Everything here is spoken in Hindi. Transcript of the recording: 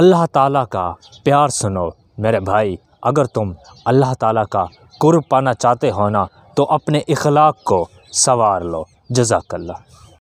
अल्लाह ताला का प्यार सुनो मेरे भाई अगर तुम अल्लाह ताला का कुर्ब पाना चाहते हो ना तो अपने इखलाक को सवार लो जजाकल्ला